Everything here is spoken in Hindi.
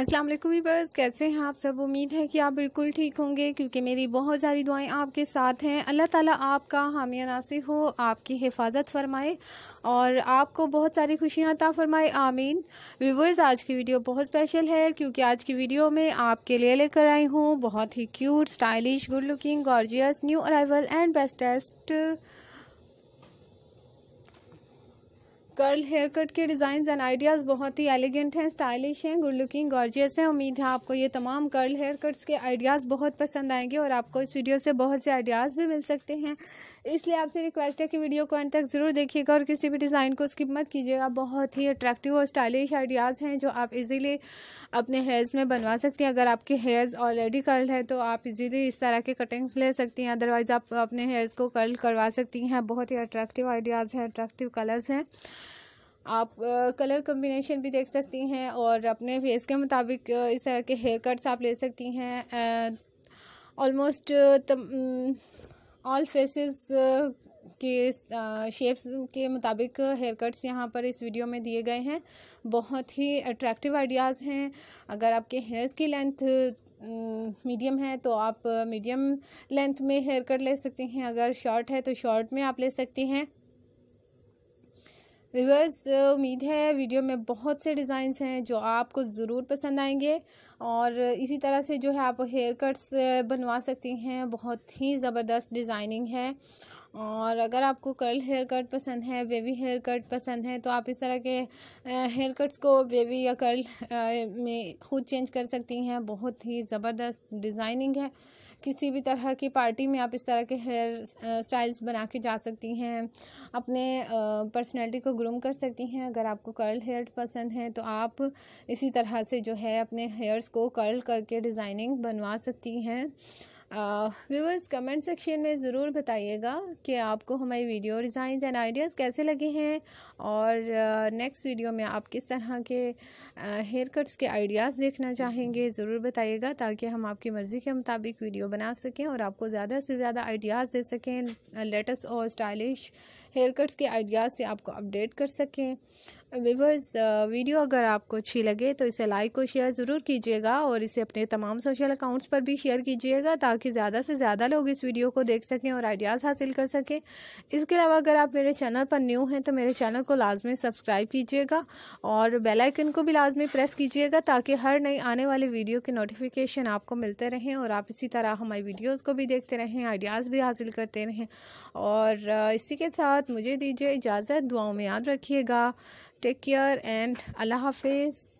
अस्सलाम वालेकुम बस कैसे हैं आप सब उम्मीद है कि आप बिल्कुल ठीक होंगे क्योंकि मेरी बहुत सारी दुआएं आपके साथ हैं अल्लाह ताला आपका हामिया नासिर हो आपकी हिफाजत फरमाए और आपको बहुत सारी खुशियां अता फरमाए आमीन व्यूवर्स आज की वीडियो बहुत स्पेशल है क्योंकि आज की वीडियो में आपके लिए लेकर आई हूँ बहुत ही cute stylish good looking gorgeous new arrival and bestest curl hair cut के डिज़ाइन एंड आइडियाज़ बहुत ही एलिगेंट हैं स्टाइलिश हैं गुड लुकिंग गॉर्जियस हैं उम्मीद है आपको ये तमाम कर्ल हेयर कट्स के आइडियाज़ बहुत पसंद आएंगे और आपको इस वीडियो से बहुत से आइडियाज़ भी मिल सकते हैं इसलिए आपसे रिक्वेस्ट है कि वीडियो को अंत तक ज़रूर देखिएगा और किसी भी डिज़ाइन को स्किप मत कीजिएगा बहुत ही अट्रैक्टिव और स्टाइलिश आइडियाज़ हैं जो आप इजीली अपने हेयर्स में बनवा सकती हैं अगर आपके हेयर्स ऑलरेडी कर्ल हैं तो आप इजीली इस तरह के कटिंग्स ले सकती हैं अदरवाइज़ आप अपने हेयर्स को कर्ल करवा सकती हैं बहुत ही अट्रैक्टिव आइडियाज़ हैं अट्रैक्टिव कलर्स हैं आप कलर कम्बिनेशन भी देख सकती हैं और अपने फेस के मुताबिक इस तरह के हेयर कट्स आप ले सकती हैं ऑलमोस्ट ऑल फेसेस के शेप्स के मुताबिक हेयर कट्स यहाँ पर इस वीडियो में दिए गए हैं बहुत ही अट्रैक्टिव आइडियाज़ हैं अगर आपके हेयर्स की लेंथ मीडियम है तो आप मीडियम लेंथ में हेयर कट ले सकती हैं अगर शॉर्ट है तो शॉर्ट में आप ले सकती हैं व्यूवर्स उम्मीद है वीडियो में बहुत से डिज़ाइंस हैं जो आपको ज़रूर पसंद आएंगे और इसी तरह से जो है आप हेयर कट्स बनवा सकती हैं बहुत ही ज़बरदस्त डिज़ाइनिंग है और अगर आपको कर्ल हेयर कट पसंद है वेवी हेयर कट पसंद है तो आप इस तरह के हेयर कट्स को वेवी या कर्ल में खुद चेंज कर सकती हैं बहुत ही ज़बरदस्त डिज़ाइनिंग है किसी भी तरह की पार्टी में आप इस तरह के हेयर स्टाइल्स बना के जा सकती हैं अपने पर्सनैलिटी को ग्रूम कर सकती हैं अगर आपको कर्ल हेयर पसंद है तो आप इसी तरह से जो है अपने हेयर्स को कर्ल करके डिज़ाइनिंग बनवा सकती हैं व्यूवर्स कमेंट सेक्शन में ज़रूर बताइएगा कि आपको हमारी वीडियो डिज़ाइन एंड आइडियाज़ कैसे लगे हैं और नेक्स्ट uh, वीडियो में आप किस तरह के हेयर uh, कट्स के आइडियाज़ देखना चाहेंगे ज़रूर बताइएगा ताकि हम आपकी मर्ज़ी के मुताबिक वीडियो बना सकें और आपको ज़्यादा से ज़्यादा आइडियाज़ दे सकें लेटेस्ट और स्टाइलिश हेयर कट्स के आइडियाज़ से आपको अपडेट कर सकें व्यूवर्स वीडियो अगर आपको अच्छी लगे तो इसे लाइक और शेयर ज़रूर कीजिएगा और इसे अपने तमाम सोशल अकाउंट्स पर भी शेयर कीजिएगा ताकि ताकि ज़्यादा से ज़्यादा लोग इस वीडियो को देख सकें और आइडियाज़ हासिल कर सकें इसके अलावा अगर आप मेरे चैनल पर न्यू हैं तो मेरे चैनल को लाजमी सब्सक्राइब कीजिएगा और बेलाइकन को भी लाजमी प्रेस कीजिएगा ताकि हर नई आने वाली वीडियो की नोटिफिकेशन आपको मिलते रहें और आप इसी तरह हमारी वीडियोज़ को भी देखते रहें आइडियाज़ भी हासिल करते रहें और इसी के साथ मुझे दीजिए इजाज़त दुआओं में याद रखिएगा टेक केयर एंड अल्लाह हाफिज़